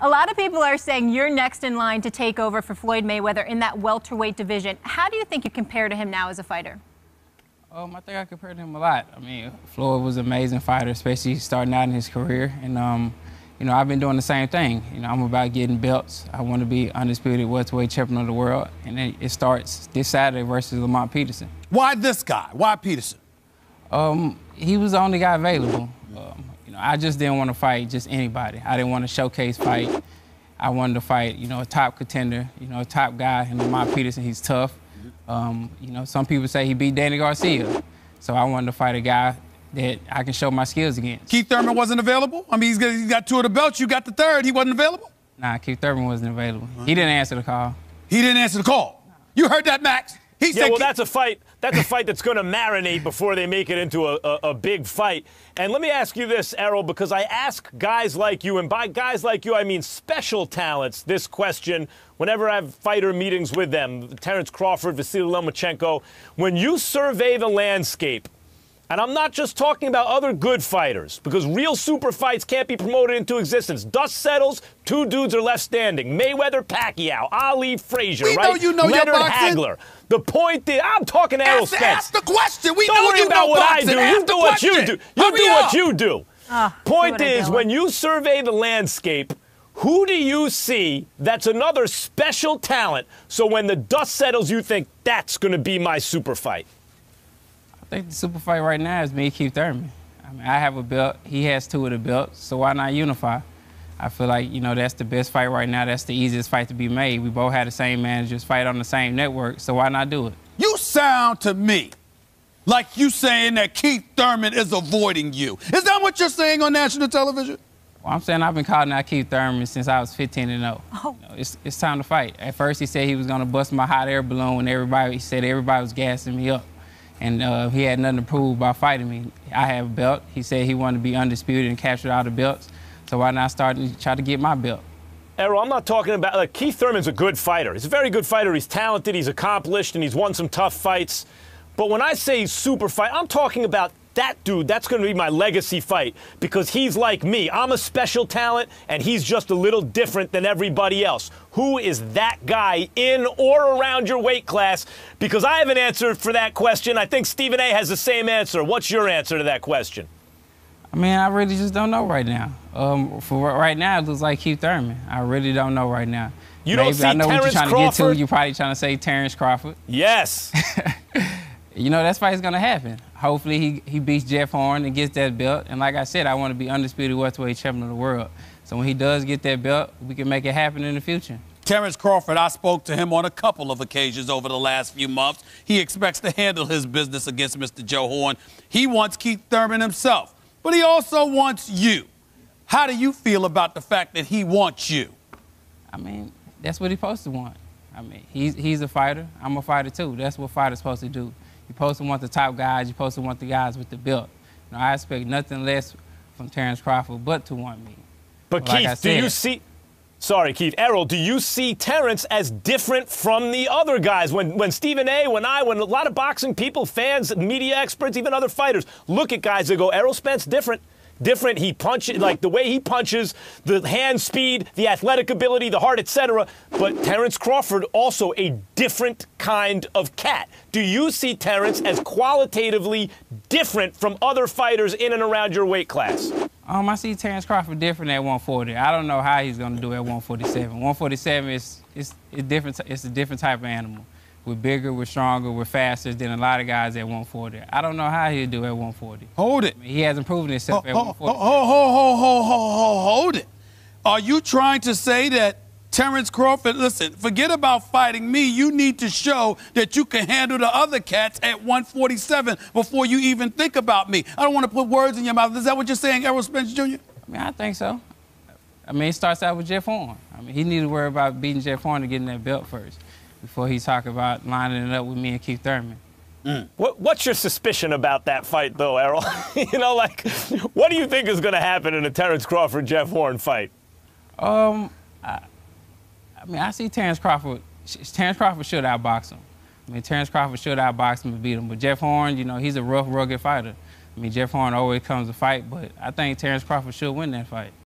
A lot of people are saying you're next in line to take over for Floyd Mayweather in that welterweight division. How do you think you compare to him now as a fighter? Um, I think I compared him a lot. I mean, Floyd was an amazing fighter, especially starting out in his career. And, um, you know, I've been doing the same thing. You know, I'm about getting belts. I want to be undisputed welterweight champion of the world. And it, it starts this Saturday versus Lamont Peterson. Why this guy? Why Peterson? Um, he was the only guy available. I just didn't want to fight just anybody. I didn't want to showcase fight. I wanted to fight, you know, a top contender, you know, a top guy. And Lamont Peterson, he's tough. Um, you know, some people say he beat Danny Garcia. So I wanted to fight a guy that I can show my skills against. Keith Thurman wasn't available? I mean, he's got, he's got two of the belts. You got the third. He wasn't available? Nah, Keith Thurman wasn't available. He didn't answer the call. He didn't answer the call. You heard that, Max? He yeah, said, well, that's a fight. That's a fight that's going to marinate before they make it into a, a, a, big fight. And let me ask you this, Errol, because I ask guys like you, and by guys like you, I mean special talents, this question whenever I have fighter meetings with them Terrence Crawford, Vasily Lomachenko. When you survey the landscape, and I'm not just talking about other good fighters, because real super fights can't be promoted into existence. Dust settles, two dudes are left standing. Mayweather, Pacquiao, Ali, Frazier, we right? Know you know Leonard your boxing. Hagler. The point is, I'm talking to Errol Spence. Ask the question. We Don't know worry you about know what boxing. I do. Ask you do what you do. You Hurry do up. what you do. Uh, point is, when you survey the landscape, who do you see that's another special talent? So when the dust settles, you think that's going to be my super fight. I think the super fight right now is me and Keith Thurman. I mean, I have a belt. He has two of the belts, so why not unify? I feel like, you know, that's the best fight right now. That's the easiest fight to be made. We both had the same managers fight on the same network, so why not do it? You sound to me like you saying that Keith Thurman is avoiding you. Is that what you're saying on national television? Well, I'm saying I've been calling out Keith Thurman since I was 15 and 0. Oh. You know, it's, it's time to fight. At first, he said he was going to bust my hot air balloon, and everybody he said everybody was gassing me up and uh, he had nothing to prove by fighting me. I have a belt. He said he wanted to be undisputed and captured all the belts, so why not start and try to get my belt? Errol, I'm not talking about like Keith Thurman's a good fighter. He's a very good fighter. He's talented. He's accomplished, and he's won some tough fights. But when I say super fight, I'm talking about that dude, that's going to be my legacy fight because he's like me. I'm a special talent and he's just a little different than everybody else. Who is that guy in or around your weight class? Because I have an answer for that question. I think Stephen A has the same answer. What's your answer to that question? I mean, I really just don't know right now. Um, for right now, it looks like Keith Thurman. I really don't know right now. You Maybe, don't see I know Terrence what you're trying Crawford? to get to. You're probably trying to say Terrence Crawford. Yes. you know, that's why it's gonna happen. Hopefully he, he beats Jeff Horn and gets that belt. And like I said, I want to be undisputed welterweight champion of the world. So when he does get that belt, we can make it happen in the future. Terrence Crawford, I spoke to him on a couple of occasions over the last few months. He expects to handle his business against Mr. Joe Horn. He wants Keith Thurman himself, but he also wants you. How do you feel about the fact that he wants you? I mean, that's what he's supposed to want. I mean, he's, he's a fighter. I'm a fighter too. That's what fighters supposed to do. You're supposed to want the top guys. You're supposed to want the guys with the belt. You know, I expect nothing less from Terrence Crawford but to want me. But, but Keith, like said, do you see? Sorry, Keith. Errol, do you see Terrence as different from the other guys? When, when Stephen A., when I, when a lot of boxing people, fans, media experts, even other fighters look at guys, they go, Errol Spence different different. He punches like the way he punches, the hand speed, the athletic ability, the heart, etc. But Terrence Crawford also a different kind of cat. Do you see Terrence as qualitatively different from other fighters in and around your weight class? Um, I see Terrence Crawford different at 140. I don't know how he's gonna do at 147. 147 is is it's different. It's a different type of animal. We're bigger, we're stronger, we're faster than a lot of guys at 140. I don't know how he'll do at 140. Hold it. I mean, he hasn't proven himself ho, at 140. Ho, ho, ho, ho, ho, ho, hold it. Are you trying to say that Terrence Crawford, listen, forget about fighting me. You need to show that you can handle the other cats at 147 before you even think about me. I don't want to put words in your mouth. Is that what you're saying, Errol Spence Jr.? I mean, I think so. I mean, it starts out with Jeff Horn. I mean, he needs to worry about beating Jeff Horn to getting that belt first before he talked about lining it up with me and Keith Thurman. Mm. What, what's your suspicion about that fight, though, Errol? you know, like, what do you think is going to happen in a Terrence Crawford Jeff Horn fight? Um, I, I, mean, I see Terrence Crawford. Terrence Crawford should outbox him. I mean, Terrence Crawford should outbox him and beat him. But Jeff Horn, you know, he's a rough, rugged fighter. I mean, Jeff Horn always comes to fight, but I think Terrence Crawford should win that fight.